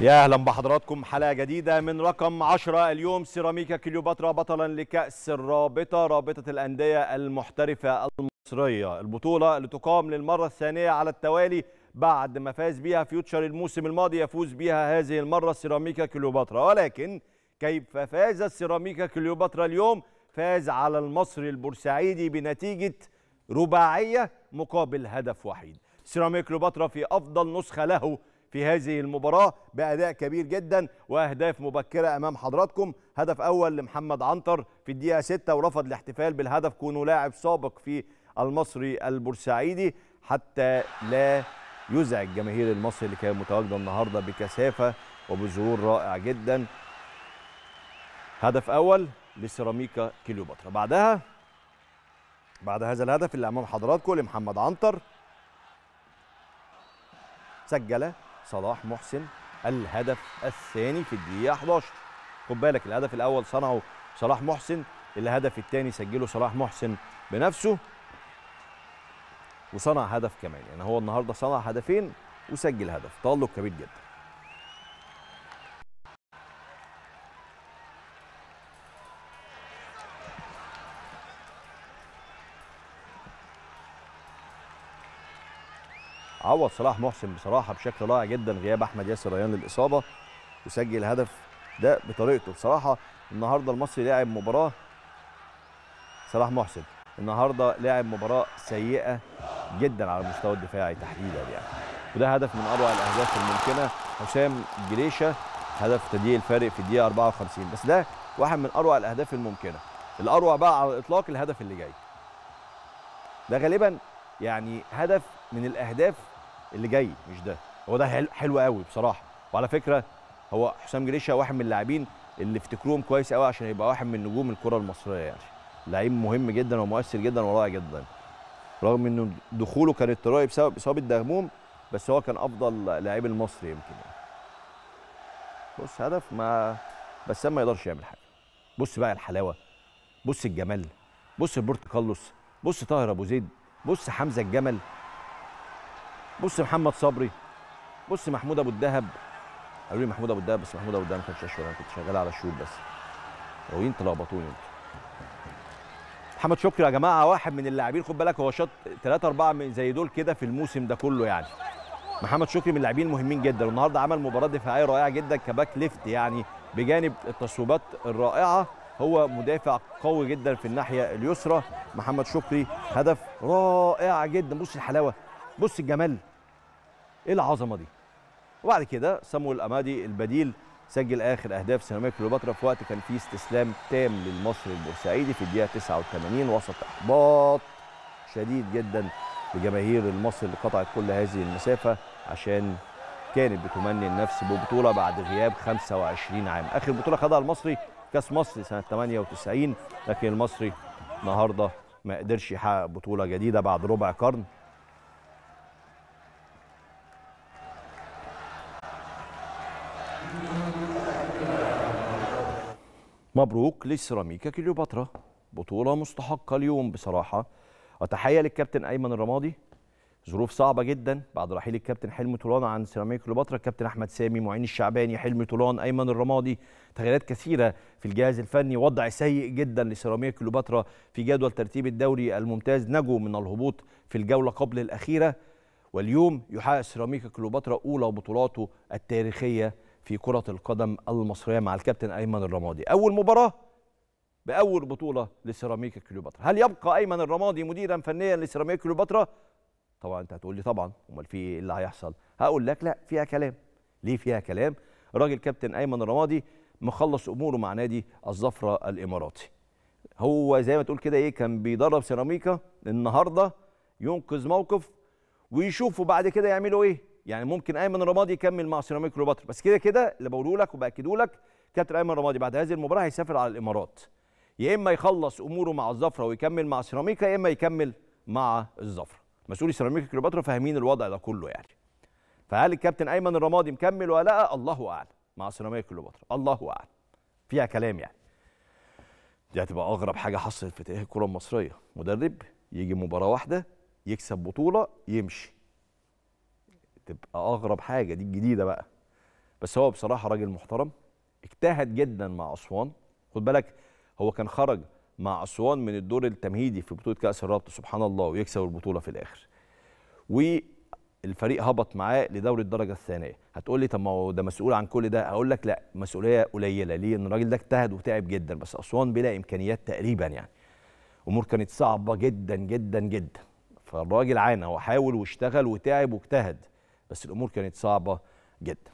يا اهلا بحضراتكم حلقه جديده من رقم 10 اليوم سيراميكا كليوباترا بطلا لكاس الرابطه رابطه الانديه المحترفه المصريه البطوله اللي تقام للمره الثانيه على التوالي بعد ما فاز بها فيوتشر الموسم الماضي يفوز بها هذه المره سيراميكا كليوباترا ولكن كيف فاز سيراميكا كليوباترا اليوم فاز على المصري البورسعيدي بنتيجه رباعيه مقابل هدف وحيد سيراميكا كليوباترا في افضل نسخه له في هذه المباراة بأداء كبير جدا وأهداف مبكرة أمام حضراتكم هدف أول لمحمد عنتر في الدقيقة 6 ورفض الاحتفال بالهدف كونه لاعب سابق في المصري البورسعيدي حتى لا يزعج جماهير المصري اللي كانت متواجدة النهاردة بكثافة وبظهور رائع جدا هدف أول لسيراميكا كليوباترا بعدها بعد هذا الهدف اللي أمام حضراتكم لمحمد عنتر سجل صلاح محسن الهدف الثاني في الدقيقه 11 خد بالك الهدف الاول صنعه صلاح محسن الهدف الثاني سجله صلاح محسن بنفسه وصنع هدف كمان يعني هو النهارده صنع هدفين وسجل هدف تالق كبير جدا عوض صلاح محسن بصراحه بشكل رائع جدا غياب احمد ياسر ريان للاصابه وسجل هدف ده بطريقته بصراحه النهارده المصري لاعب مباراه صلاح محسن النهارده لاعب مباراه سيئه جدا على المستوى الدفاعي تحديدا يعني وده هدف من اروع الاهداف الممكنه حسام جريشه هدف تضييع الفارق في الدقيقه 54 بس ده واحد من اروع الاهداف الممكنه الاروع بقى على الاطلاق الهدف اللي جاي ده غالبا يعني هدف من الاهداف اللي جاي مش ده هو ده حلو قوي بصراحه وعلى فكره هو حسام جريشه واحد من اللاعبين اللي افتكروهم كويس قوي عشان يبقى واحد من نجوم الكره المصريه يعني لعيب مهم جدا ومؤثر جدا ورائع جدا رغم انه دخوله كان اضطراري بسبب اصابه دهموم بس هو كان افضل لعيب المصري يمكن يعني. بص هدف ما بسام ما يقدرش يعمل حاجه بص بقى الحلاوه بص الجمال بص البرتقالوس بص طاهر ابو زيد بص حمزه الجمل بص محمد صبري بص محمود ابو الدهب قالوا لي محمود ابو الدهب بس محمود ابو الدهب ما كانش اشهر انا كنت شغال على الشوط بس قويين إيه تلخبطوني انتوا محمد شكري يا جماعه واحد من اللاعبين خد بالك هو شاط ثلاثه اربعه من زي دول كده في الموسم ده كله يعني محمد شكري من اللاعبين المهمين جدا والنهارده عمل مباراه دفاعيه رائعه جدا كباك ليفت يعني بجانب التصويبات الرائعه هو مدافع قوي جدا في الناحيه اليسرى محمد شكري هدف رائع جدا بص الحلاوه بص الجمال ايه العظمه دي وبعد كده صامويل امادي البديل سجل اخر اهداف سيراميكا كليوباترا في وقت كان فيه استسلام تام للمصري البورسعيدي في الدقيقه 89 وسط احباط شديد جدا لجماهير المصري اللي قطعت كل هذه المسافه عشان كانت بتمني النفس ببطوله بعد غياب 25 عام اخر بطوله خدها المصري كاس مصر سنه 98 لكن المصري النهارده ما قدرش يحقق بطوله جديده بعد ربع قرن مبروك لسيراميكا كليوباترا بطولة مستحقة اليوم بصراحة أتحية للكابتن أيمن الرمادي ظروف صعبة جدا بعد رحيل الكابتن حلمي طولان عن سيراميكا كليوباترا الكابتن أحمد سامي معين الشعباني حلمي طولان أيمن الرمادي تغييرات كثيرة في الجهاز الفني وضع سيء جدا لسيراميكا كليوباترا في جدول ترتيب الدوري الممتاز نجوا من الهبوط في الجولة قبل الأخيرة واليوم يحقق سيراميكا كليوباترا أولى بطولاته التاريخية في كرة القدم المصرية مع الكابتن أيمن الرمادي أول مباراة بأول بطولة لسيراميكا كليوباترا هل يبقى أيمن الرمادي مديرا فنيا لسيراميكا كليوباترا طبعا أنت هتقول لي طبعا أمال في إيه اللي هيحصل هقول لك لا فيها كلام ليه فيها كلام راجل كابتن أيمن الرمادي مخلص أموره مع نادي الزفرة الإماراتي هو زي ما تقول كده إيه كان بيدرب سيراميكا النهاردة ينقذ موقف ويشوفوا بعد كده يعملوا إيه يعني ممكن ايمن رمادي يكمل مع سيراميك كليوباترا بس كده كده اللي بقوله لك وباكده لك كابتن ايمن رمادي بعد هذه المباراه هيسافر على الامارات يا اما يخلص اموره مع الزفره ويكمل مع سيراميكا يا اما يكمل مع الزفره مسؤولي سيراميكا كليوباترا فاهمين الوضع ده كله يعني فهل الكابتن ايمن الرمادي مكمل ولا لا الله اعلم مع سيراميكا كليوباترا الله اعلم فيها كلام يعني دي هتبقى اغرب حاجه حصلت في تاريخ الكره المصريه مدرب يجي مباراه واحده يكسب بطوله يمشي تبقى اغرب حاجه دي الجديده بقى بس هو بصراحه راجل محترم اجتهد جدا مع اسوان خد بالك هو كان خرج مع اسوان من الدور التمهيدي في بطوله كاس الرابطه سبحان الله ويكسب البطوله في الاخر والفريق هبط معاه لدوري الدرجه الثانيه هتقول لي طب ما هو ده مسؤول عن كل ده هقول لك لا مسؤوليه قليله ليه ان الراجل ده اجتهد وتعب جدا بس اسوان بلا امكانيات تقريبا يعني امور كانت صعبه جدا جدا جدا فالراجل عانى وحاول واشتغل وتعب واجتهد بس الامور كانت صعبه جدا